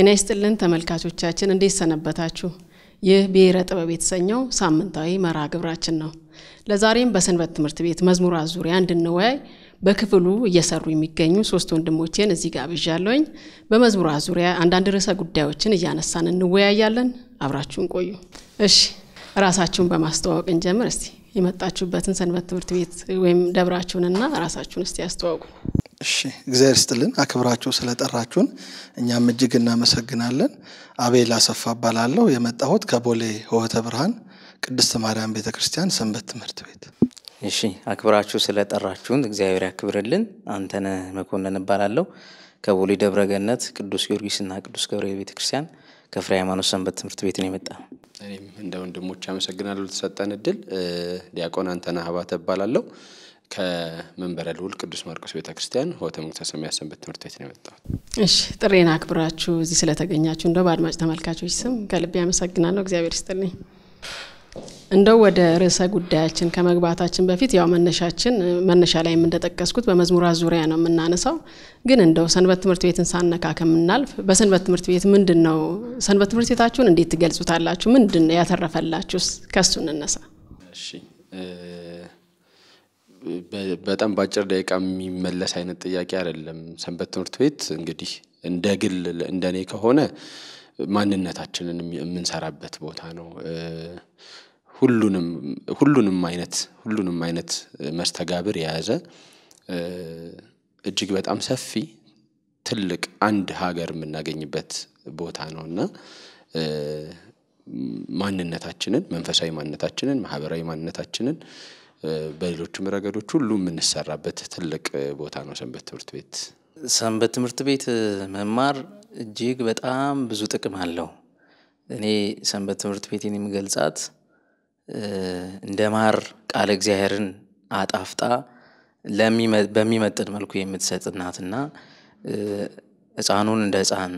ጤና ይስጥልን ተመልካቾቻችን፣ እንዴት ሰነበታችሁ? ይህ ብሔረ ጥበብ የተሰኘው ሳምንታዊ መርሃ ግብራችን ነው። ለዛሬም በሰንበት ትምህርት ቤት መዝሙራት ዙሪያ እንድንወያይ በክፍሉ እየሰሩ የሚገኙ ሶስት ወንድሞቼን እዚህ ጋብዣለሁኝ። በመዝሙራት ዙሪያ አንዳንድ ርዕሰ ጉዳዮችን እያነሳን እንወያያለን። አብራችሁን ቆዩ። እሺ፣ ራሳችሁን በማስተዋወቅ እንጀምር። እስቲ የመጣችሁበትን ሰንበት ትምህርት ቤት ወይም ደብራችሁንና ራሳችሁን እስቲ ያስተዋውቁ። እሺ እግዚአብሔር ስጥልን። አክብራችሁ ስለጠራችሁን እኛም እጅግ እናመሰግናለን። አቤል አሰፋ እባላለሁ። የመጣሁት ከቦሌ ሆህተ ብርሃን ቅድስት ማርያም ቤተ ክርስቲያን ሰንበት ትምህርት ቤት። እሺ አክብራችሁ ስለጠራችሁን እግዚአብሔር ያክብርልን። አንተነ መኮንን እባላለሁ ከቦሌ ደብረገነት ቅዱስ ጊዮርጊስና ቅዱስ ገብርኤል ቤተ ክርስቲያን ከፍሬ ሃይማኖት ሰንበት ትምህርት ቤት ነው የመጣ እኔም እንደ ወንድሞች አመሰግናለሁ ለተሰጠን እድል። ዲያቆን አንተነህ አባተ እባላለሁ ከመንበረ ልዑል ቅዱስ ማርቆስ ቤተ ክርስቲያን ሆተ መክሰስ የሚያሰንበት ትምህርት ቤት ነው የመጣሁት። እሺ ጥሬን አክብራችሁ እዚህ ስለተገኛችሁ እንደው በአድማጭ ተመልካቾች ስም ከልቤ አመሰግናለሁ። እግዚአብሔር ይስጥልኝ። እንደው ወደ ርዕሰ ጉዳያችን ከመግባታችን በፊት ያው መነሻችን መነሻ ላይም እንደጠቀስኩት በመዝሙራት ዙሪያ ነው የምናነሳው። ግን እንደው ሰንበት ትምህርት ቤትን ሳነካ ከምናልፍ በሰንበት ትምህርት ቤት ምንድን ነው ሰንበት ትምህርት ቤታችሁን እንዴት ትገልጹታላችሁ? ምንድን ነው ከሱ እንነሳ። እሺ በጣም በአጭር ደቂቃ የሚመለስ አይነት ጥያቄ አይደለም። ሰንበት ትምህርት ቤት እንግዲህ እንደ ግል እንደኔ ከሆነ ማንነታችንን የምንሰራበት ቦታ ነው። ሁሉንም ሁሉንም አይነት ሁሉንም አይነት መስተጋብር የያዘ እጅግ በጣም ሰፊ ትልቅ አንድ ሀገር የምናገኝበት ቦታ ነው እና ማንነታችንን መንፈሳዊ ማንነታችንን ማህበራዊ ማንነታችንን በሌሎችም ረገዶች ሁሉ የምንሰራበት ትልቅ ቦታ ነው ሰንበት ትምህርት ቤት። ሰንበት ትምህርት ቤት መማር እጅግ በጣም ብዙ ጥቅም አለው። እኔ ሰንበት ትምህርት ቤትን የምገልጻት እንደ ማር ቃለ እግዚአብሔርን አጣፍጣ በሚመጥን መልኩ የምትሰጥ እናትና ሕፃኑን እንደ ሕፃን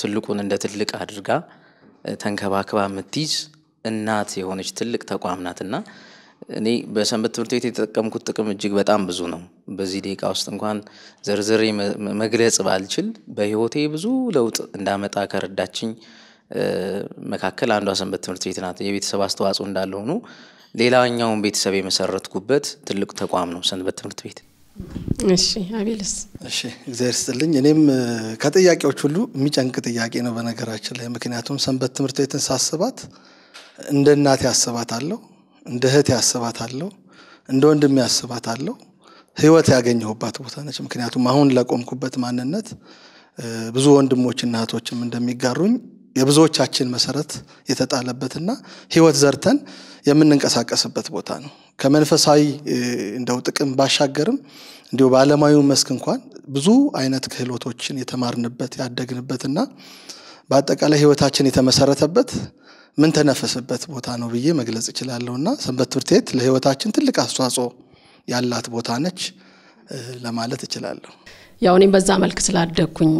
ትልቁን እንደ ትልቅ አድርጋ ተንከባክባ የምትይዝ እናት የሆነች ትልቅ ተቋም ናትና እኔ በሰንበት ትምህርት ቤት የተጠቀምኩት ጥቅም እጅግ በጣም ብዙ ነው። በዚህ ደቂቃ ውስጥ እንኳን ዘርዝሬ መግለጽ ባልችል በህይወቴ ብዙ ለውጥ እንዳመጣ ከረዳችኝ መካከል አንዷ ሰንበት ትምህርት ቤት ናት። የቤተሰብ አስተዋጽኦ እንዳለ ሆኖ ሌላኛውን ቤተሰብ የመሰረትኩበት ትልቅ ተቋም ነው ሰንበት ትምህርት ቤት። እሺ አቤልስ? እሺ እግዚአብሔር እኔም ከጥያቄዎች ሁሉ የሚጨንቅ ጥያቄ ነው በነገራችን ላይ፣ ምክንያቱም ሰንበት ትምህርት ቤትን ሳስባት እንደ እናቴ አስባታለሁ እንደ እህት ያስባታለሁ፣ እንደ ወንድም ያስባታለሁ። ህይወት ያገኘሁባት ቦታ ነች። ምክንያቱም አሁን ለቆምኩበት ማንነት ብዙ ወንድሞችና እህቶችም እንደሚጋሩኝ የብዙዎቻችን መሰረት የተጣለበትና ህይወት ዘርተን የምንንቀሳቀስበት ቦታ ነው። ከመንፈሳዊ እንደው ጥቅም ባሻገርም እንዲሁ በዓለማዊው መስክ እንኳን ብዙ አይነት ክህሎቶችን የተማርንበት ያደግንበትና በአጠቃላይ ህይወታችን የተመሰረተበት ምን ተነፈሰበት ቦታ ነው ብዬ መግለጽ እችላለሁ እና ሰንበት ትምህርት ቤት ለህይወታችን ትልቅ አስተዋጽኦ ያላት ቦታ ነች ለማለት እችላለሁ። ያው እኔም በዛ መልክ ስላደግኩኝ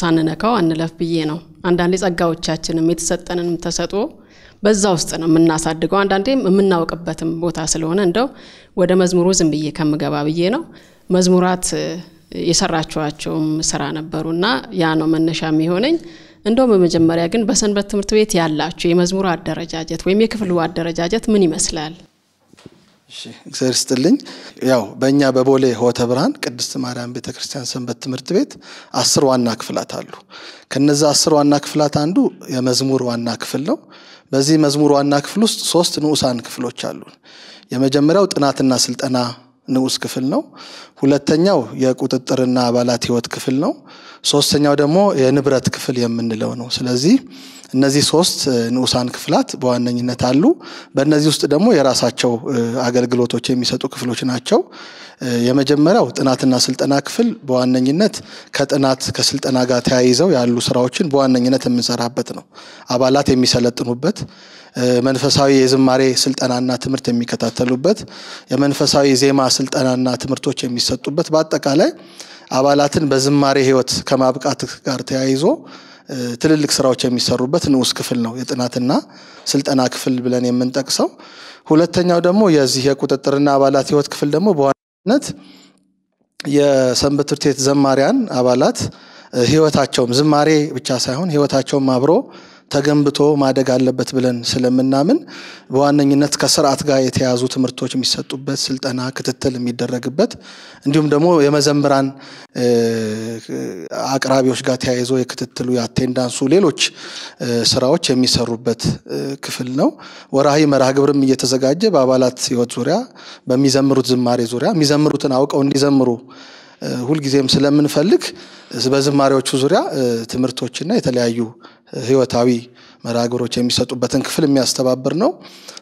ሳንነካው አንለፍ ብዬ ነው። አንዳንዴ ጸጋዎቻችንም የተሰጠንንም ተሰጥኦ በዛ ውስጥ ነው የምናሳድገው። አንዳንዴም የምናውቅበትም ቦታ ስለሆነ እንደው ወደ መዝሙሩ ዝም ብዬ ከምገባ ብዬ ነው። መዝሙራት የሰራችኋቸውም ስራ ነበሩና ያ ነው መነሻ የሚሆነኝ። እንደው በመጀመሪያ ግን በሰንበት ትምህርት ቤት ያላችሁ የመዝሙር አደረጃጀት ወይም የክፍሉ አደረጃጀት ምን ይመስላል? እግዚአብሔር ስጥልኝ። ያው በእኛ በቦሌ ሆተ ብርሃን ቅድስት ማርያም ቤተ ክርስቲያን ሰንበት ትምህርት ቤት አስር ዋና ክፍላት አሉ። ከነዚ አስር ዋና ክፍላት አንዱ የመዝሙር ዋና ክፍል ነው። በዚህ መዝሙር ዋና ክፍል ውስጥ ሶስት ንዑሳን ክፍሎች አሉ። የመጀመሪያው ጥናትና ስልጠና ንዑስ ክፍል ነው። ሁለተኛው የቁጥጥርና አባላት ህይወት ክፍል ነው። ሶስተኛው ደግሞ የንብረት ክፍል የምንለው ነው። ስለዚህ እነዚህ ሶስት ንዑሳን ክፍላት በዋነኝነት አሉ። በእነዚህ ውስጥ ደግሞ የራሳቸው አገልግሎቶች የሚሰጡ ክፍሎች ናቸው። የመጀመሪያው ጥናትና ስልጠና ክፍል በዋነኝነት ከጥናት ከስልጠና ጋር ተያይዘው ያሉ ስራዎችን በዋነኝነት የምንሰራበት ነው። አባላት የሚሰለጥኑበት፣ መንፈሳዊ የዝማሬ ስልጠናና ትምህርት የሚከታተሉበት፣ የመንፈሳዊ ዜማ ስልጠናና ትምህርቶች የሚሰ የሰጡበት በአጠቃላይ አባላትን በዝማሬ ህይወት ከማብቃት ጋር ተያይዞ ትልልቅ ስራዎች የሚሰሩበት ንዑስ ክፍል ነው የጥናትና ስልጠና ክፍል ብለን የምንጠቅሰው። ሁለተኛው ደግሞ የዚህ የቁጥጥርና አባላት ህይወት ክፍል ደግሞ በዋናነት የሰንበት ትምህርት ቤት ዘማሪያን አባላት ህይወታቸውም ዝማሬ ብቻ ሳይሆን ህይወታቸውም አብሮ ተገንብቶ ማደግ አለበት ብለን ስለምናምን በዋነኝነት ከስርዓት ጋር የተያዙ ትምህርቶች የሚሰጡበት ስልጠና፣ ክትትል የሚደረግበት እንዲሁም ደግሞ የመዘምራን አቅራቢዎች ጋር ተያይዞ የክትትሉ የአቴንዳንሱ፣ ሌሎች ስራዎች የሚሰሩበት ክፍል ነው። ወርሃዊ መርሃ ግብርም እየተዘጋጀ በአባላት ህይወት ዙሪያ በሚዘምሩት ዝማሬ ዙሪያ የሚዘምሩትን አውቀው እንዲዘምሩ ሁልጊዜም ስለምንፈልግ በዝማሬዎቹ ዙሪያ ትምህርቶችና የተለያዩ ህይወታዊ መራግብሮች የሚሰጡበትን ክፍል የሚያስተባብር ነው።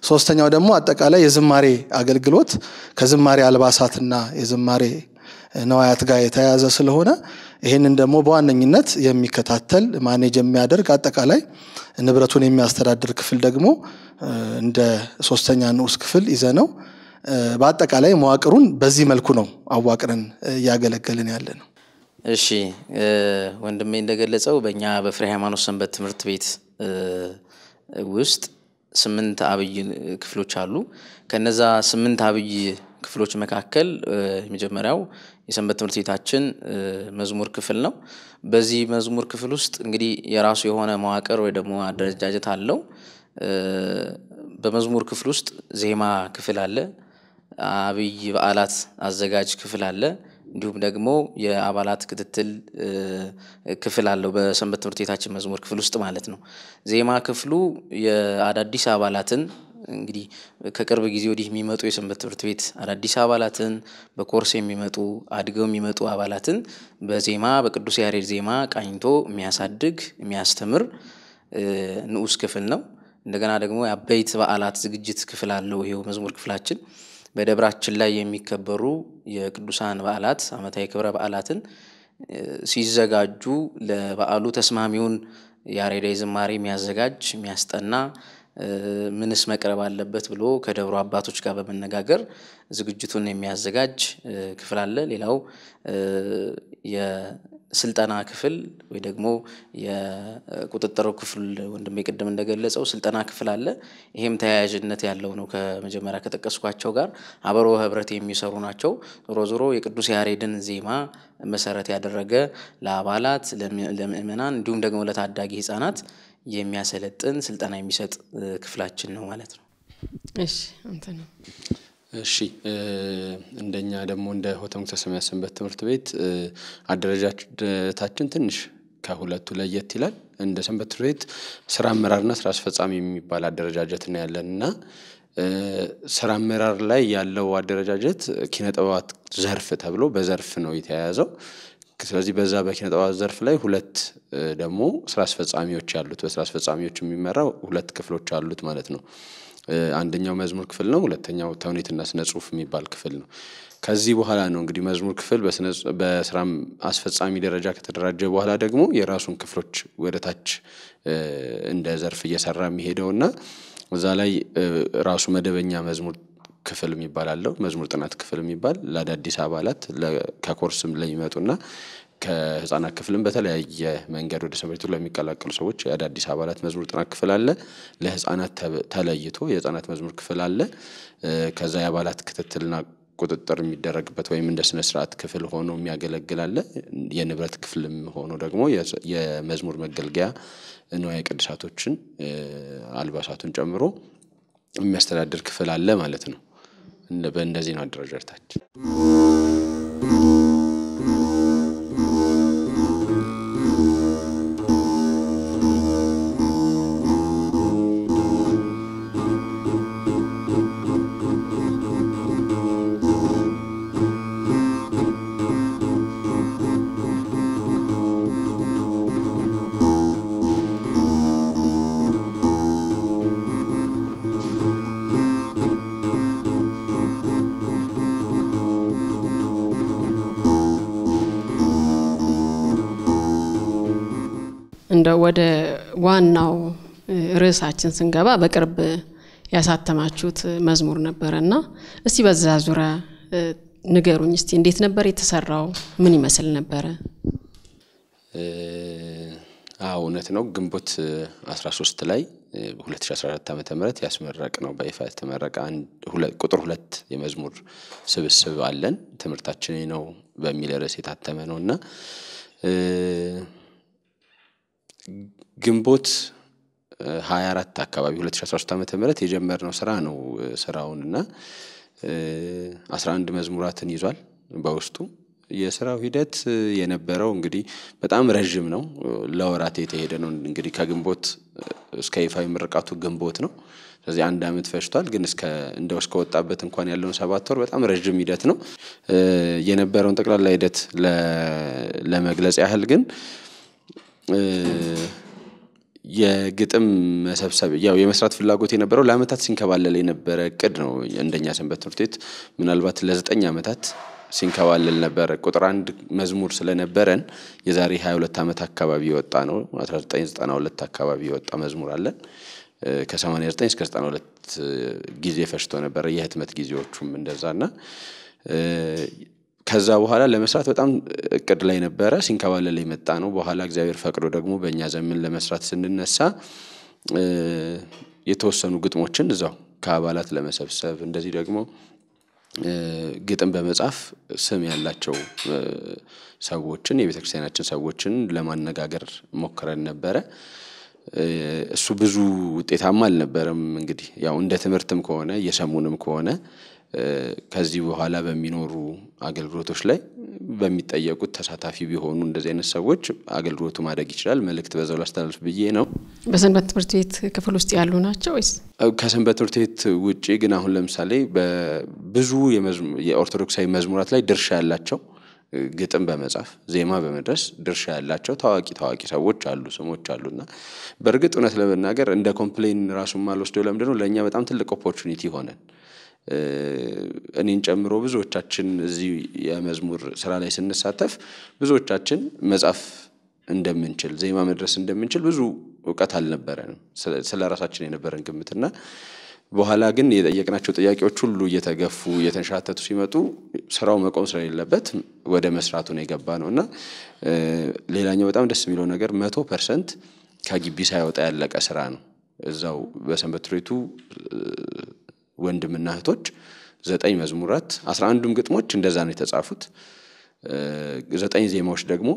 ሶስተኛው ደግሞ አጠቃላይ የዝማሬ አገልግሎት ከዝማሬ አልባሳትና የዝማሬ ነዋያት ጋር የተያያዘ ስለሆነ ይህንን ደግሞ በዋነኝነት የሚከታተል ማኔጅ የሚያደርግ አጠቃላይ ንብረቱን የሚያስተዳድር ክፍል ደግሞ እንደ ሶስተኛ ንዑስ ክፍል ይዘ ነው። በአጠቃላይ መዋቅሩን በዚህ መልኩ ነው አዋቅረን እያገለገልን ያለ ነው። እሺ ወንድሜ እንደገለጸው በእኛ በፍሬ ሃይማኖት ሰንበት ትምህርት ቤት ውስጥ ስምንት አብይ ክፍሎች አሉ። ከነዛ ስምንት አብይ ክፍሎች መካከል የመጀመሪያው የሰንበት ትምህርት ቤታችን መዝሙር ክፍል ነው። በዚህ መዝሙር ክፍል ውስጥ እንግዲህ የራሱ የሆነ መዋቅር ወይ ደግሞ አደረጃጀት አለው። በመዝሙር ክፍል ውስጥ ዜማ ክፍል አለ። አብይ በዓላት አዘጋጅ ክፍል አለ። እንዲሁም ደግሞ የአባላት ክትትል ክፍል አለው በሰንበት ትምህርት ቤታችን መዝሙር ክፍል ውስጥ ማለት ነው። ዜማ ክፍሉ የአዳዲስ አባላትን እንግዲህ ከቅርብ ጊዜ ወዲህ የሚመጡ የሰንበት ትምህርት ቤት አዳዲስ አባላትን በኮርስ የሚመጡ አድገው የሚመጡ አባላትን በዜማ በቅዱስ ያሬድ ዜማ ቃኝቶ የሚያሳድግ የሚያስተምር ንዑስ ክፍል ነው። እንደገና ደግሞ የአበይት በዓላት ዝግጅት ክፍል አለው ይሄው መዝሙር ክፍላችን በደብራችን ላይ የሚከበሩ የቅዱሳን በዓላት ዓመታዊ ክብረ በዓላትን ሲዘጋጁ ለበዓሉ ተስማሚውን ያሬዳዊ ዝማሬ የሚያዘጋጅ የሚያስጠና ምንስ መቅረብ አለበት ብሎ ከደብሮ አባቶች ጋር በመነጋገር ዝግጅቱን የሚያዘጋጅ ክፍል አለ። ሌላው ስልጠና ክፍል ወይ ደግሞ የቁጥጥሩ ክፍል ወንድሜ ቅድም እንደገለጸው ስልጠና ክፍል አለ። ይሄም ተያያዥነት ያለው ነው ከመጀመሪያ ከጠቀስኳቸው ጋር አበሮ ህብረት የሚሰሩ ናቸው። ዞሮ ዞሮ የቅዱስ ያሬድን ዜማ መሰረት ያደረገ ለአባላት ለምእመናን እንዲሁም ደግሞ ለታዳጊ ህጻናት የሚያሰለጥን ስልጠና የሚሰጥ ክፍላችን ነው ማለት ነው። እሺ እንትን እሺ እንደኛ ደግሞ እንደ ሆተንኩስ ሰምያ ሰንበት ትምህርት ቤት አደረጃጀታችን ትንሽ ከሁለቱ ለየት ይላል። እንደ ሰንበት ትምህርት ቤት ስራ አመራርና ስራ አስፈጻሚ የሚባል አደረጃጀት ነው ያለን እና ስራ አመራር ላይ ያለው አደረጃጀት ኪነ ዘርፍ ተብሎ በዘርፍ ነው የተያያዘው። ስለዚህ በዛ በኪነ ዘርፍ ላይ ሁለት ደግሞ ስራ አስፈጻሚዎች ያሉት በስራ አስፈጻሚዎች የሚመራ ሁለት ክፍሎች አሉት ማለት ነው። አንደኛው መዝሙር ክፍል ነው። ሁለተኛው ተውኔትና ስነ ጽሁፍ የሚባል ክፍል ነው። ከዚህ በኋላ ነው እንግዲህ መዝሙር ክፍል በስራ አስፈጻሚ ደረጃ ከተደራጀ በኋላ ደግሞ የራሱን ክፍሎች ወደታች እንደ ዘርፍ እየሰራ የሚሄደውና እዛ ላይ ራሱ መደበኛ መዝሙር ክፍል የሚባል አለው። መዝሙር ጥናት ክፍል የሚባል ለአዳዲስ አባላት ከኮርስም ለሚመጡና ከህፃናት ክፍልም በተለያየ መንገድ ወደ ትምህርት ለሚቀላቀሉ ሰዎች የአዳዲስ አባላት መዝሙር ጥናት ክፍል አለ። ለህፃናት ተለይቶ የህፃናት መዝሙር ክፍል አለ። ከዛ የአባላት ክትትልና ቁጥጥር የሚደረግበት ወይም እንደ ስነ ስርዓት ክፍል ሆኖ የሚያገለግል የንብረት ክፍልም ሆኖ ደግሞ የመዝሙር መገልገያ ንዋየ ቅድሳቶችን አልባሳቱን ጨምሮ የሚያስተዳድር ክፍል አለ ማለት ነው። በእንደዚህ ነው አደረጃጀታችን። ዋናው ርዕሳችን ስንገባ በቅርብ ያሳተማችሁት መዝሙር ነበረ እና እስቲ በዛ ዙሪያ ንገሩኝ እስቲ እንዴት ነበር የተሰራው? ምን ይመስል ነበረ? እውነት ነው። ግንቦት 13 ላይ 2014 ዓ ም ያስመረቅ ነው በይፋ የተመረቀ ቁጥር ሁለት የመዝሙር ስብስብ አለን ትምህርታችን ነው በሚል ርዕስ የታተመ ነው እና ግንቦት 24 አካባቢ 2013 ዓም ምህረት የጀመርነው ስራ ነው። ስራውን እና 11 መዝሙራትን ይዟል በውስጡ። የስራው ሂደት የነበረው እንግዲህ በጣም ረዥም ነው። ለወራት የተሄደ ነው። እንግዲህ ከግንቦት እስከ ይፋዊ ምርቃቱ ግንቦት ነው። ስለዚህ አንድ አመት ፈጅቷል። ግን እስከ እንደው እስከወጣበት እንኳን ያለውን ሰባት ወር በጣም ረዥም ሂደት ነው። የነበረውን ጠቅላላ ሂደት ለመግለጽ ያህል ግን የግጥም መሰብሰብ ያው የመስራት ፍላጎት የነበረው ለአመታት ሲንከባለል የነበረ እቅድ ነው። እንደኛ ሰንበት ትምህርት ቤት ምናልባት ለዘጠኝ አመታት ሲንከባለል ነበረ። ቁጥር አንድ መዝሙር ስለነበረን የዛሬ 22 ዓመት አካባቢ የወጣ ነው። 1992 አካባቢ የወጣ መዝሙር አለን። ከ89 እስከ 92 ጊዜ ፈሽቶ ነበረ። የህትመት ጊዜዎቹም እንደዛና ከዛ በኋላ ለመስራት በጣም እቅድ ላይ ነበረ። ሲንከባለል የመጣ ነው። በኋላ እግዚአብሔር ፈቅዶ ደግሞ በእኛ ዘመን ለመስራት ስንነሳ የተወሰኑ ግጥሞችን እዛው ከአባላት ለመሰብሰብ እንደዚህ ደግሞ ግጥም በመጻፍ ስም ያላቸው ሰዎችን የቤተክርስቲያናችን ሰዎችን ለማነጋገር ሞክረን ነበረ። እሱ ብዙ ውጤታማ አልነበረም። እንግዲህ ያው እንደ ትምህርትም ከሆነ እየሰሙንም ከሆነ ከዚህ በኋላ በሚኖሩ አገልግሎቶች ላይ በሚጠየቁት ተሳታፊ ቢሆኑ እንደዚህ አይነት ሰዎች አገልግሎቱ ማደግ ይችላል። መልእክት በዛው ላስተላልፍ ብዬ ነው። በሰንበት ትምህርት ቤት ክፍል ውስጥ ያሉ ናቸው ወይስ ከሰንበት ትምህርት ቤት ውጭ? ግን አሁን ለምሳሌ በብዙ የኦርቶዶክሳዊ መዝሙራት ላይ ድርሻ ያላቸው ግጥም በመጻፍ ዜማ በመድረስ ድርሻ ያላቸው ታዋቂ ታዋቂ ሰዎች አሉ፣ ስሞች አሉና በእርግጥ እውነት ለመናገር እንደ ኮምፕሌን ራሱን ማልወስደው ለምንድነው ለእኛ በጣም ትልቅ ኦፖርቹኒቲ ሆነን እኔን ጨምሮ ብዙዎቻችን እዚህ የመዝሙር ስራ ላይ ስንሳተፍ ብዙዎቻችን መጻፍ እንደምንችል ዜማ መድረስ እንደምንችል ብዙ እውቀት አልነበረንም፣ ስለ ራሳችን የነበረን ግምትና በኋላ ግን የጠየቅናቸው ጥያቄዎች ሁሉ እየተገፉ እየተንሻተቱ ሲመጡ ስራው መቆም ስለሌለበት ወደ መስራቱ ነው የገባ ነው እና ሌላኛው በጣም ደስ የሚለው ነገር መቶ ፐርሰንት ከግቢ ሳይወጣ ያለቀ ስራ ነው። እዛው በሰንበት ትሬቱ ወንድምና እህቶች ዘጠኝ መዝሙራት አስራ አንዱም ግጥሞች እንደዛ ነው የተጻፉት። ዘጠኝ ዜማዎች ደግሞ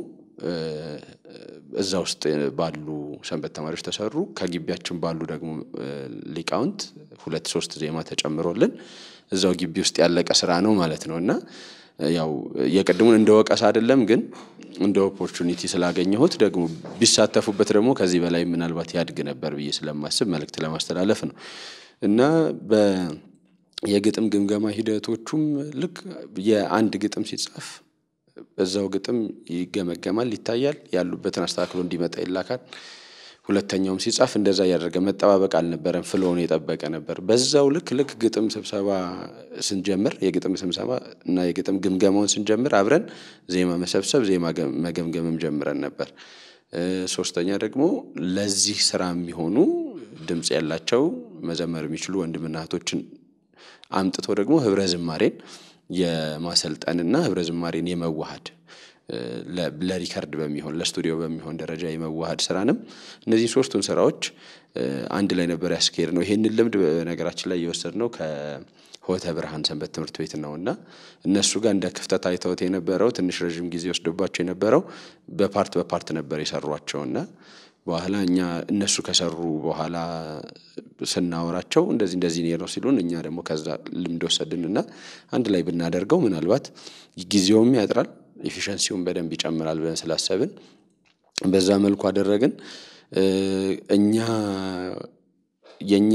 እዛ ውስጥ ባሉ ሰንበት ተማሪዎች ተሰሩ። ከግቢያችን ባሉ ደግሞ ሊቃውንት ሁለት ሶስት ዜማ ተጨምሮልን እዛው ግቢ ውስጥ ያለቀ ስራ ነው ማለት ነው እና ያው የቅድሙን እንደ ወቀስ አይደለም፣ ግን እንደ ኦፖርቹኒቲ ስላገኘሁት ደግሞ ቢሳተፉበት ደግሞ ከዚህ በላይ ምናልባት ያድግ ነበር ብዬ ስለማስብ መልእክት ለማስተላለፍ ነው። እና የግጥም ግምገማ ሂደቶቹም ልክ የአንድ ግጥም ሲጻፍ በዛው ግጥም ይገመገማል፣ ይታያል፣ ያሉበትን አስተካክሎ እንዲመጣ ይላካል። ሁለተኛውም ሲጻፍ እንደዛ እያደረገ መጠባበቅ አልነበረም፣ ፍሎውን የጠበቀ ነበር። በዛው ልክ ልክ ግጥም ስብሰባ ስንጀምር የግጥም ስብሰባ እና የግጥም ግምገማውን ስንጀምር አብረን ዜማ መሰብሰብ ዜማ መገምገምም ጀምረን ነበር። ሶስተኛ ደግሞ ለዚህ ስራ የሚሆኑ ድምፅ ያላቸው መዘመር የሚችሉ ወንድምና እህቶችን አምጥቶ ደግሞ ህብረ ዝማሬን የማሰልጠንና ህብረ ዝማሬን የመዋሃድ ለሪከርድ በሚሆን ለስቱዲዮ በሚሆን ደረጃ የመዋሃድ ስራንም እነዚህ ሶስቱን ስራዎች አንድ ላይ ነበር ያስካሄድ ነው። ይህንን ልምድ በነገራችን ላይ ነው ከሆተ ብርሃን ሰንበት ትምህርት ቤት ነው እና እነሱ ጋር እንደ ክፍተት አይተውት የነበረው ትንሽ ረዥም ጊዜ ወስዶባቸው የነበረው በፓርት በፓርት ነበር የሰሯቸውና በኋላ እኛ እነሱ ከሰሩ በኋላ ስናወራቸው እንደዚህ እንደዚህ ነው ሲሉን፣ እኛ ደግሞ ከዛ ልምድ ወሰድን እና አንድ ላይ ብናደርገው ምናልባት ጊዜውም ያጥራል፣ ኤፊሸንሲውም በደንብ ይጨምራል ብለን ስላሰብን በዛ መልኩ አደረግን። እኛ የእኛ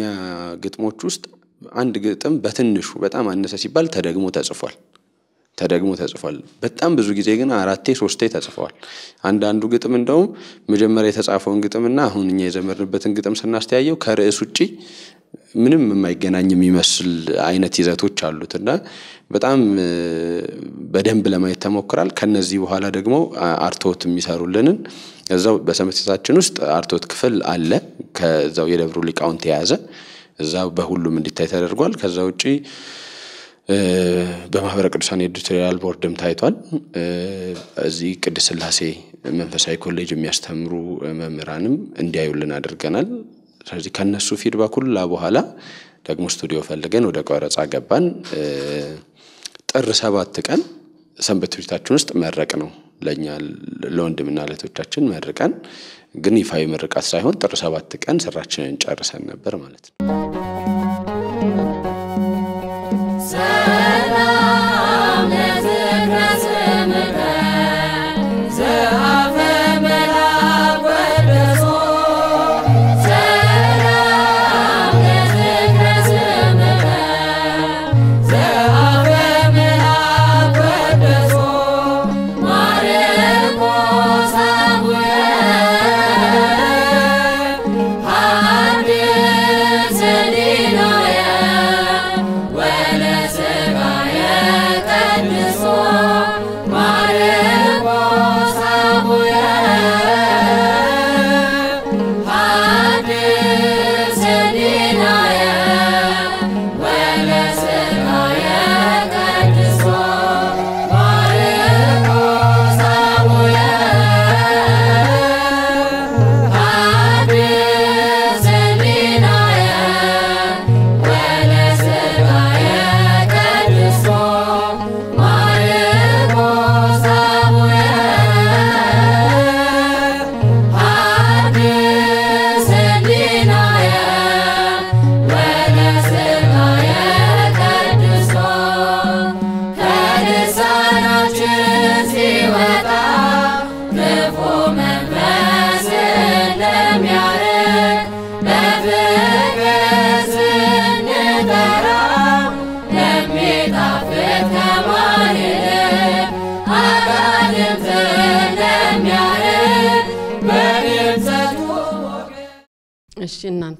ግጥሞች ውስጥ አንድ ግጥም በትንሹ በጣም አነሰ ሲባል ተደግሞ ተጽፏል። ተደግሞ ተጽፏል። በጣም ብዙ ጊዜ ግን አራቴ ሶስቴ ተጽፈዋል። አንዳንዱ ግጥም እንደውም መጀመሪያ የተጻፈውን ግጥምና አሁን እኛ የዘመርንበትን ግጥም ስናስተያየው ከርዕስ ውጭ ምንም የማይገናኝ የሚመስል አይነት ይዘቶች አሉት እና በጣም በደንብ ለማየት ተሞክራል። ከነዚህ በኋላ ደግሞ አርቶት የሚሰሩልንን እዛው በሰመሴታችን ውስጥ አርቶት ክፍል አለ። ከዛው የደብሩ ሊቃውንት የያዘ እዛው በሁሉም እንዲታይ ተደርጓል። ከዛ ውጭ በማህበረ ቅዱሳን ኤዲቶሪያል ቦርድም ታይቷል። እዚህ ቅድስት ስላሴ መንፈሳዊ ኮሌጅ የሚያስተምሩ መምህራንም እንዲያዩልን አድርገናል። ስለዚህ ከነሱ ፊድባክ ሁላ በኋላ ደግሞ ስቱዲዮ ፈልገን ወደ ቀረጻ ገባን። ጥር ሰባት ቀን ሰንበት ቤታችን ውስጥ መረቅ ነው ለእኛ ለወንድምና ለቶቻችን መርቀን፣ ግን ይፋዊ ምርቃት ሳይሆን ጥር ሰባት ቀን ስራችንን ጨርሰን ነበር ማለት ነው።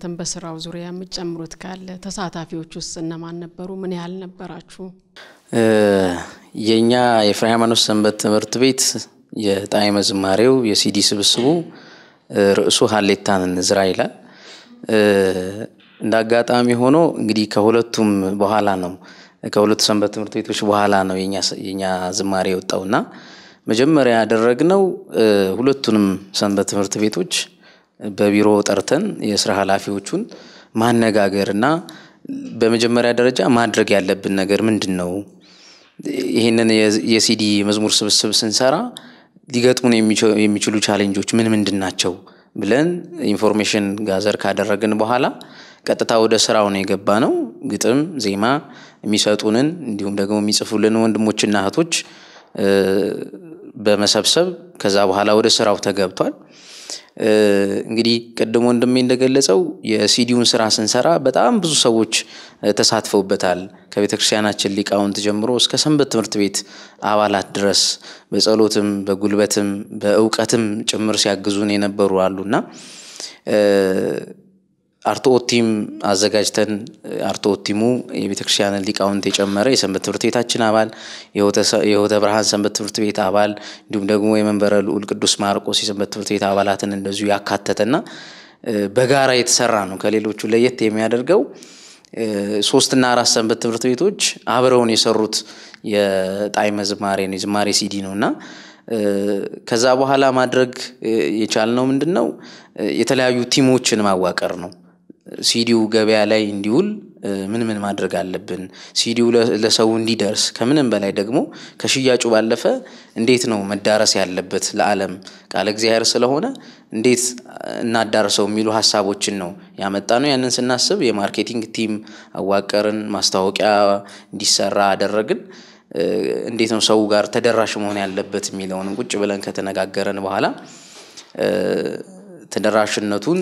እናንተም በስራው ዙሪያ የምትጨምሩት ካለ ተሳታፊዎች ውስጥ እነማን ነበሩ? ምን ያህል ነበራችሁ? የእኛ የፍሬ ሃይማኖት ሰንበት ትምህርት ቤት የጣዕመ ዝማሬው የሲዲ ስብስቡ ርዕሱ ሀሌታን እንዝራ ይላል። እንደ አጋጣሚ ሆኖ እንግዲህ ከሁለቱም በኋላ ነው ከሁለቱ ሰንበት ትምህርት ቤቶች በኋላ ነው የኛ ዝማሬ የወጣውና መጀመሪያ ያደረግነው ሁለቱንም ሰንበት ትምህርት ቤቶች በቢሮ ጠርተን የስራ ኃላፊዎቹን ማነጋገር እና በመጀመሪያ ደረጃ ማድረግ ያለብን ነገር ምንድን ነው? ይህንን የሲዲ መዝሙር ስብስብ ስንሰራ ሊገጥሙን የሚችሉ ቻሌንጆች ምን ምንድን ናቸው ብለን ኢንፎርሜሽን ጋዘር ካደረግን በኋላ ቀጥታ ወደ ስራው ነው የገባ ነው። ግጥም፣ ዜማ የሚሰጡንን እንዲሁም ደግሞ የሚጽፉልን ወንድሞችና እህቶች በመሰብሰብ ከዛ በኋላ ወደ ስራው ተገብቷል። እንግዲህ ቀደሞ ወንድሜ እንደገለጸው የሲዲውን ስራ ስንሰራ በጣም ብዙ ሰዎች ተሳትፈውበታል። ከቤተ ክርስቲያናችን ሊቃውንት ጀምሮ እስከ ሰንበት ትምህርት ቤት አባላት ድረስ በጸሎትም በጉልበትም በእውቀትም ጭምር ሲያግዙን የነበሩ አሉና አርቶኦት አዘጋጅተን አርቶኦት የቤተክርስቲያንን ሊቃውንት የጨመረ የሰንበት ትምህርት ቤታችን አባል የሆተ ብርሃን ሰንበት ትምህርት ቤት አባል እንዲሁም ደግሞ የመንበረ ልዑል ቅዱስ ማርቆስ የሰንበት ትምህርት ቤት አባላትን እንደዚሁ ያካተተና በጋራ የተሰራ ነው። ከሌሎቹ ለየት የሚያደርገው ሶስትና አራት ሰንበት ትምህርት ቤቶች አብረውን የሰሩት የጣይመ ዝማሬ ነው፣ የዝማሬ ሲዲ ነው እና ከዛ በኋላ ማድረግ የቻልነው ምንድን ነው የተለያዩ ቲሞችን ማዋቀር ነው። ሲዲው ገበያ ላይ እንዲውል ምን ምን ማድረግ አለብን? ሲዲው ለሰው እንዲደርስ ከምንም በላይ ደግሞ ከሽያጩ ባለፈ እንዴት ነው መዳረስ ያለበት ለዓለም ቃለ እግዚአብሔር ስለሆነ እንዴት እናዳርሰው የሚሉ ሀሳቦችን ነው ያመጣ ነው። ያንን ስናስብ የማርኬቲንግ ቲም አዋቀርን፣ ማስታወቂያ እንዲሰራ አደረግን። እንዴት ነው ሰው ጋር ተደራሽ መሆን ያለበት የሚለውንም ቁጭ ብለን ከተነጋገረን በኋላ ተደራሽነቱን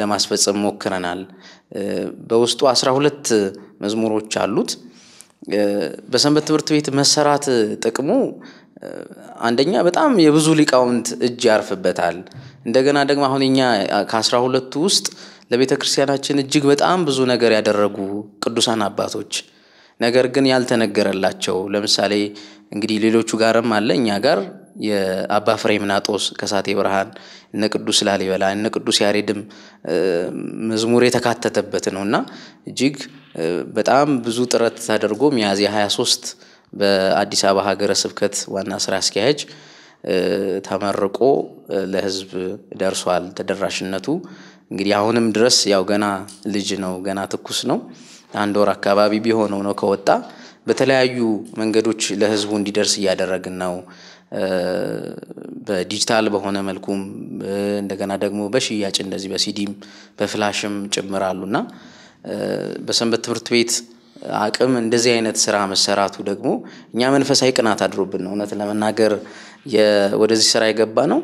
ለማስፈጸም ሞክረናል። በውስጡ አስራ ሁለት መዝሙሮች አሉት። በሰንበት ትምህርት ቤት መሰራት ጥቅሙ አንደኛ በጣም የብዙ ሊቃውንት እጅ ያርፍበታል። እንደገና ደግሞ አሁን እኛ ከአስራ ሁለቱ ውስጥ ለቤተ ክርስቲያናችን እጅግ በጣም ብዙ ነገር ያደረጉ ቅዱሳን አባቶች ነገር ግን ያልተነገረላቸው ለምሳሌ እንግዲህ ሌሎቹ ጋርም አለ እኛ ጋር የአባ ፍሬም ናጦስ ከሳቴ ብርሃን እነ ቅዱስ ላሊበላ እነ ቅዱስ ያሬድም መዝሙር የተካተተበት ነው እና እጅግ በጣም ብዙ ጥረት ተደርጎ ሚያዝያ 23 በአዲስ አበባ ሀገረ ስብከት ዋና ስራ አስኪያጅ ተመርቆ ለህዝብ ደርሷል። ተደራሽነቱ እንግዲህ አሁንም ድረስ ያው ገና ልጅ ነው፣ ገና ትኩስ ነው። አንድ ወር አካባቢ ቢሆነው ነው ከወጣ በተለያዩ መንገዶች ለህዝቡ እንዲደርስ እያደረግን ነው። በዲጂታል በሆነ መልኩም እንደገና ደግሞ በሽያጭ እንደዚህ በሲዲም በፍላሽም ጭምር አሉና በሰንበት ትምህርት ቤት አቅም እንደዚህ አይነት ስራ መሰራቱ ደግሞ እኛ መንፈሳዊ ቅናት አድሮብን ነው። እውነት ለመናገር ወደዚህ ስራ የገባ ነው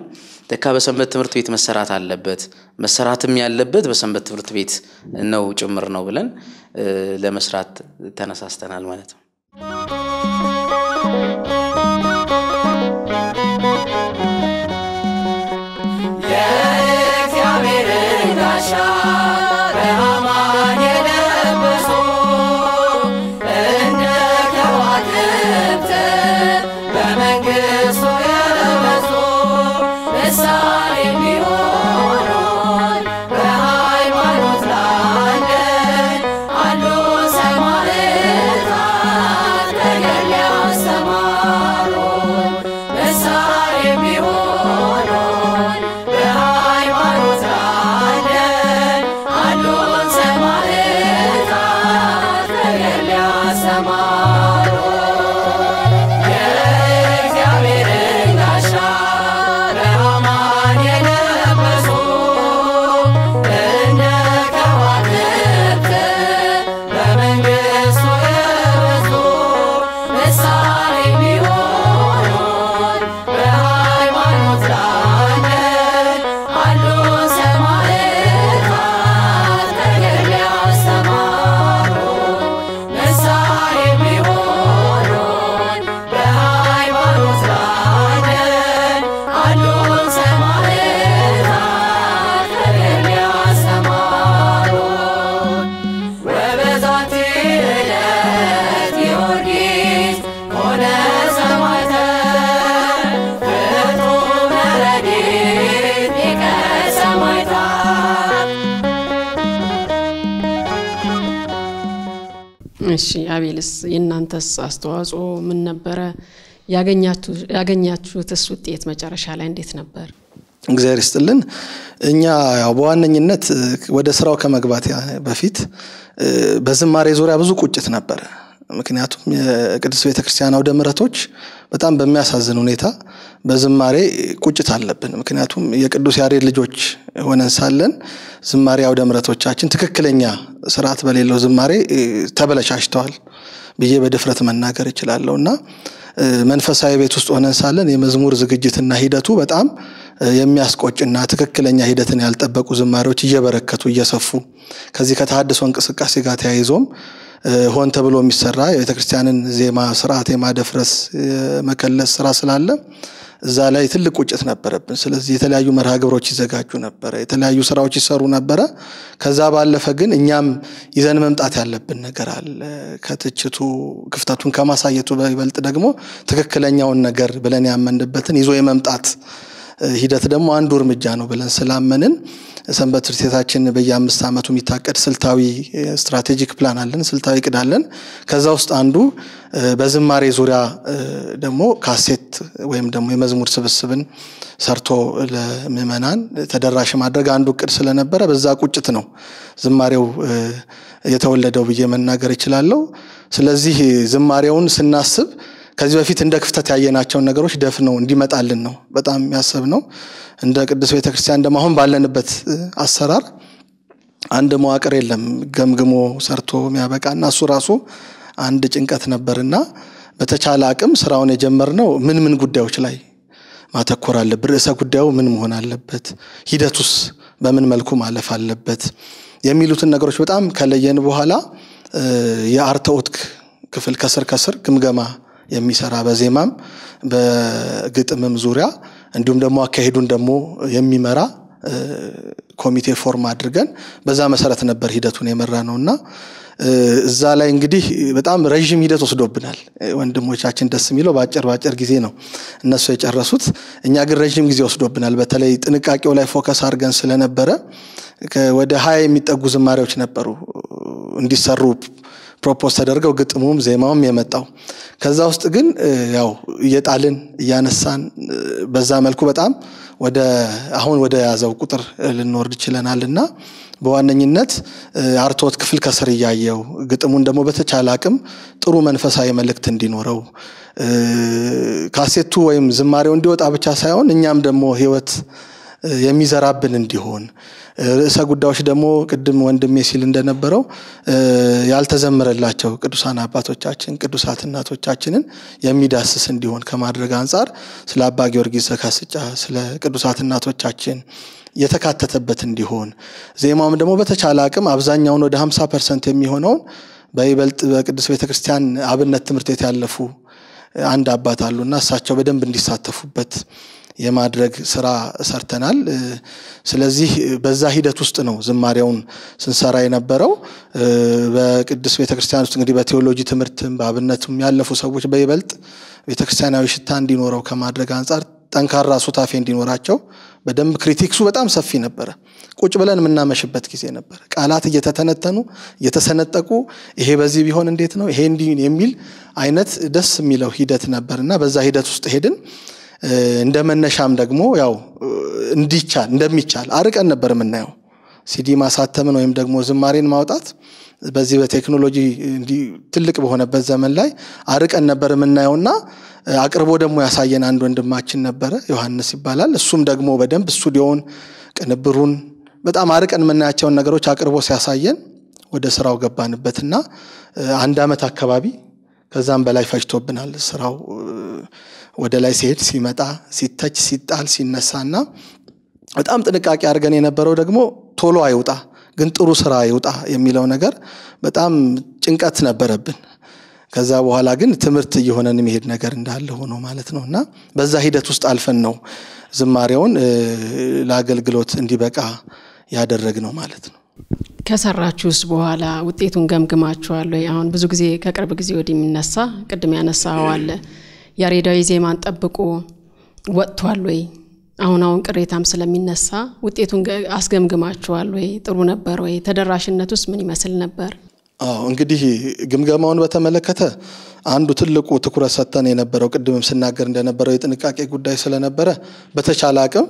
ለካ በሰንበት ትምህርት ቤት መሰራት አለበት፣ መሰራትም ያለበት በሰንበት ትምህርት ቤት ነው ጭምር ነው ብለን ለመስራት ተነሳስተናል ማለት ነው። Música እሺ አቤልስ የእናንተስ አስተዋጽኦ ምን ነበረ? ያገኛችሁትስ ውጤት መጨረሻ ላይ እንዴት ነበር? እግዚአብሔር ይስጥልን። እኛ ያው በዋነኝነት ወደ ስራው ከመግባት በፊት በዝማሬ ዙሪያ ብዙ ቁጭት ነበረ። ምክንያቱም የቅድስት ቤተክርስቲያን አውደ ምረቶች በጣም በሚያሳዝን ሁኔታ በዝማሬ ቁጭት አለብን። ምክንያቱም የቅዱስ ያሬድ ልጆች ሆነን ሳለን ዝማሬ አውደ ምረቶቻችን ትክክለኛ ስርዓት በሌለው ዝማሬ ተበለሻሽተዋል ብዬ በድፍረት መናገር እችላለሁ እና መንፈሳዊ ቤት ውስጥ ሆነን ሳለን የመዝሙር ዝግጅትና ሂደቱ በጣም የሚያስቆጭና ትክክለኛ ሂደትን ያልጠበቁ ዝማሬዎች እየበረከቱ እየሰፉ ከዚህ ከተሃድሶ እንቅስቃሴ ጋር ተያይዞም ሆን ተብሎ የሚሰራ የቤተክርስቲያንን ዜማ ስርዓት የማደፍረስ መከለስ ስራ ስላለ እዛ ላይ ትልቅ ቁጭት ነበረብን። ስለዚህ የተለያዩ መርሃ ግብሮች ይዘጋጁ ነበረ፣ የተለያዩ ስራዎች ይሰሩ ነበረ። ከዛ ባለፈ ግን እኛም ይዘን መምጣት ያለብን ነገር አለ። ከትችቱ ክፍተቱን ከማሳየቱ በይበልጥ ደግሞ ትክክለኛውን ነገር ብለን ያመንበትን ይዞ የመምጣት ሂደት ደግሞ አንዱ እርምጃ ነው ብለን ስላመንን ሰንበት ትምህርት ቤታችን በየአምስት ዓመቱ የሚታቀድ ስልታዊ ስትራቴጂክ ፕላን አለን፣ ስልታዊ እቅድ አለን። ከዛ ውስጥ አንዱ በዝማሬ ዙሪያ ደግሞ ካሴት ወይም ደግሞ የመዝሙር ስብስብን ሰርቶ ለምዕመናን ተደራሽ ማድረግ አንዱ እቅድ ስለነበረ በዛ ቁጭት ነው ዝማሬው የተወለደው ብዬ መናገር እችላለሁ። ስለዚህ ዝማሬውን ስናስብ ከዚህ በፊት እንደ ክፍተት ያየናቸውን ነገሮች ደፍነው እንዲመጣልን ነው በጣም ያሰብ ነው። እንደ ቅዱስ ቤተክርስቲያን ደግሞ አሁን ባለንበት አሰራር አንድ መዋቅር የለም ገምግሞ ሰርቶ የሚያበቃ እና እሱ ራሱ አንድ ጭንቀት ነበርና በተቻለ አቅም ስራውን የጀመርነው ምን ምን ጉዳዮች ላይ ማተኮር አለብን፣ ርዕሰ ጉዳዩ ምን መሆን አለበት፣ ሂደቱስ በምን መልኩ ማለፍ አለበት የሚሉትን ነገሮች በጣም ከለየን በኋላ የአርተኦትክ ክፍል ከስር ከስር ግምገማ የሚሰራ በዜማም በግጥምም ዙሪያ እንዲሁም ደግሞ አካሄዱን ደግሞ የሚመራ ኮሚቴ ፎርም አድርገን በዛ መሰረት ነበር ሂደቱን የመራ ነው እና እዛ ላይ እንግዲህ በጣም ረዥም ሂደት ወስዶብናል። ወንድሞቻችን ደስ የሚለው በአጭር በአጭር ጊዜ ነው እነሱ የጨረሱት፣ እኛ ግን ረዥም ጊዜ ወስዶብናል። በተለይ ጥንቃቄው ላይ ፎከስ አድርገን ስለነበረ ወደ ሀያ የሚጠጉ ዝማሬዎች ነበሩ እንዲሰሩ ፕሮፖዝ ተደርገው ግጥሙም ዜማውም የመጣው ከዛ ውስጥ ግን ያው እየጣልን እያነሳን በዛ መልኩ በጣም ወደ አሁን ወደ ያዘው ቁጥር ልንወርድ ችለናል እና በዋነኝነት አርቶት ክፍል ከስር እያየው ግጥሙን ደግሞ በተቻለ አቅም ጥሩ መንፈሳዊ መልእክት እንዲኖረው ካሴቱ ወይም ዝማሬው እንዲወጣ ብቻ ሳይሆን እኛም ደግሞ ህይወት የሚዘራብን እንዲሆን ርዕሰ ጉዳዮች ደግሞ ቅድም ወንድሜ ሲል እንደነበረው ያልተዘመረላቸው ቅዱሳን አባቶቻችን ቅዱሳት እናቶቻችንን የሚዳስስ እንዲሆን ከማድረግ አንጻር ስለ አባ ጊዮርጊስ ዘካስጫ ስለ ቅዱሳት እናቶቻችን የተካተተበት እንዲሆን ዜማውም ደግሞ በተቻለ አቅም አብዛኛውን ወደ 50 ፐርሰንት የሚሆነውን በይበልጥ በቅዱስ ቤተክርስቲያን አብነት ትምህርት ቤት ያለፉ አንድ አባት አሉና እሳቸው በደንብ እንዲሳተፉበት የማድረግ ስራ ሰርተናል። ስለዚህ በዛ ሂደት ውስጥ ነው ዝማሬውን ስንሰራ የነበረው። በቅድስት ቤተክርስቲያን ውስጥ እንግዲህ በቴዎሎጂ ትምህርትም በአብነትም ያለፉ ሰዎች በይበልጥ ቤተክርስቲያናዊ ሽታ እንዲኖረው ከማድረግ አንጻር ጠንካራ ሱታፌ እንዲኖራቸው በደንብ ክሪቲክሱ በጣም ሰፊ ነበረ። ቁጭ ብለን የምናመሽበት ጊዜ ነበረ። ቃላት እየተተነተኑ እየተሰነጠቁ ይሄ በዚህ ቢሆን እንዴት ነው ይሄ እንዲህ የሚል አይነት ደስ የሚለው ሂደት ነበር እና በዛ ሂደት ውስጥ ሄድን። እንደ መነሻም ደግሞ ያው እንዲቻል እንደሚቻል አርቀን ነበር የምናየው። ሲዲ ማሳተምን ወይም ደግሞ ዝማሬን ማውጣት በዚህ በቴክኖሎጂ ትልቅ በሆነበት ዘመን ላይ አርቀን ነበር የምናየውና አቅርቦ ደግሞ ያሳየን አንድ ወንድማችን ነበረ፣ ዮሐንስ ይባላል። እሱም ደግሞ በደንብ ስቱዲዮውን፣ ቅንብሩን በጣም አርቀን የምናያቸውን ነገሮች አቅርቦ ሲያሳየን ወደ ስራው ገባንበትና አንድ አመት አካባቢ ከዛም በላይ ፈጅቶብናል ስራው ወደ ላይ ሲሄድ ሲመጣ ሲተች ሲጣል ሲነሳና በጣም ጥንቃቄ አድርገን የነበረው ደግሞ ቶሎ አይውጣ ግን ጥሩ ስራ ይውጣ የሚለው ነገር በጣም ጭንቀት ነበረብን። ከዛ በኋላ ግን ትምህርት እየሆነን የሚሄድ ነገር እንዳለ ሆኖ ማለት ነው እና በዛ ሂደት ውስጥ አልፈን ነው ዝማሬውን ለአገልግሎት እንዲበቃ ያደረግ ነው ማለት ነው። ከሰራችሁስ በኋላ ውጤቱን ገምግማችኋል አሁን ብዙ ጊዜ ከቅርብ ጊዜ ወዲህ የሚነሳ ቅድም ያነሳዋለ አለ ያሬዳዊ ዜማን ጠብቆ ወጥቷል ወይ? አሁን አሁን ቅሬታም ስለሚነሳ ውጤቱን አስገምግማችኋል ወይ? ጥሩ ነበር ወይ? ተደራሽነት ውስጥ ምን ይመስል ነበር? አዎ እንግዲህ ግምገማውን በተመለከተ አንዱ ትልቁ ትኩረት ሰጥተን የነበረው ቅድምም ስናገር እንደነበረው የጥንቃቄ ጉዳይ ስለነበረ በተቻለ አቅም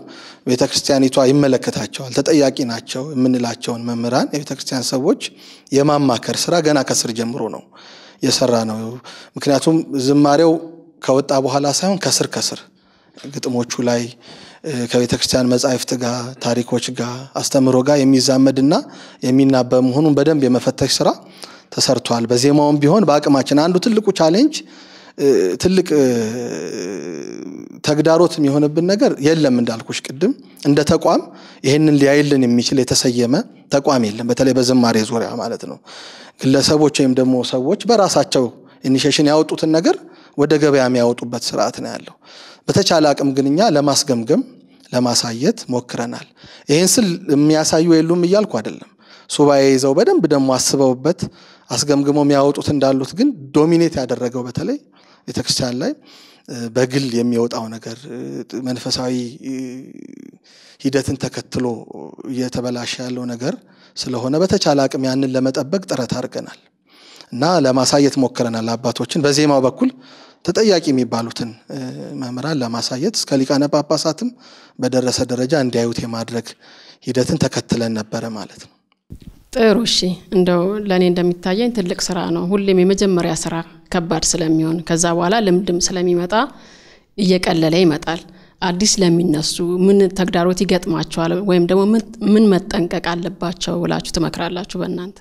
ቤተ ክርስቲያኒቷ ይመለከታቸዋል፣ ተጠያቂ ናቸው የምንላቸውን መምህራን፣ የቤተ ክርስቲያን ሰዎች የማማከር ስራ ገና ከስር ጀምሮ ነው የሰራ ነው። ምክንያቱም ዝማሬው ከወጣ በኋላ ሳይሆን ከስር ከስር ግጥሞቹ ላይ ከቤተ ክርስቲያን መጻሕፍት ጋር ታሪኮች ጋር አስተምሮ ጋር የሚዛመድና የሚናበብ መሆኑን በደንብ የመፈተሽ ስራ ተሰርቷል። በዜማውም ቢሆን በአቅማችን አንዱ ትልቁ ቻሌንጅ ትልቅ ተግዳሮት የሚሆንብን ነገር የለም እንዳልኩሽ ቅድም እንደ ተቋም ይህንን ሊያይልን የሚችል የተሰየመ ተቋም የለም። በተለይ በዝማሬ ዙሪያ ማለት ነው። ግለሰቦች ወይም ደግሞ ሰዎች በራሳቸው ኢኒሽሽን ያወጡትን ነገር ወደ ገበያ የሚያወጡበት ስርዓት ነው ያለው። በተቻለ አቅም ግን እኛ ለማስገምገም ለማሳየት ሞክረናል። ይህን ስል የሚያሳዩ የሉም እያልኩ አይደለም። ሱባኤ ይዘው በደንብ ደግሞ አስበውበት አስገምግሞ የሚያወጡት እንዳሉት፣ ግን ዶሚኔት ያደረገው በተለይ ቤተክርስቲያን ላይ በግል የሚወጣው ነገር መንፈሳዊ ሂደትን ተከትሎ እየተበላሸ ያለው ነገር ስለሆነ በተቻለ አቅም ያንን ለመጠበቅ ጥረት አድርገናል። እና ለማሳየት ሞክረናል። አባቶችን በዜማው በኩል ተጠያቂ የሚባሉትን መምህራን ለማሳየት እስከ ሊቃነ ጳጳሳትም በደረሰ ደረጃ እንዲያዩት የማድረግ ሂደትን ተከትለን ነበረ ማለት ነው። ጥሩ እሺ። እንደው ለእኔ እንደሚታየኝ ትልቅ ስራ ነው። ሁሌም የመጀመሪያ ስራ ከባድ ስለሚሆን ከዛ በኋላ ልምድም ስለሚመጣ እየቀለለ ይመጣል። አዲስ ለሚነሱ ምን ተግዳሮት ይገጥማቸዋል ወይም ደግሞ ምን መጠንቀቅ አለባቸው ብላችሁ ትመክራላችሁ በእናንተ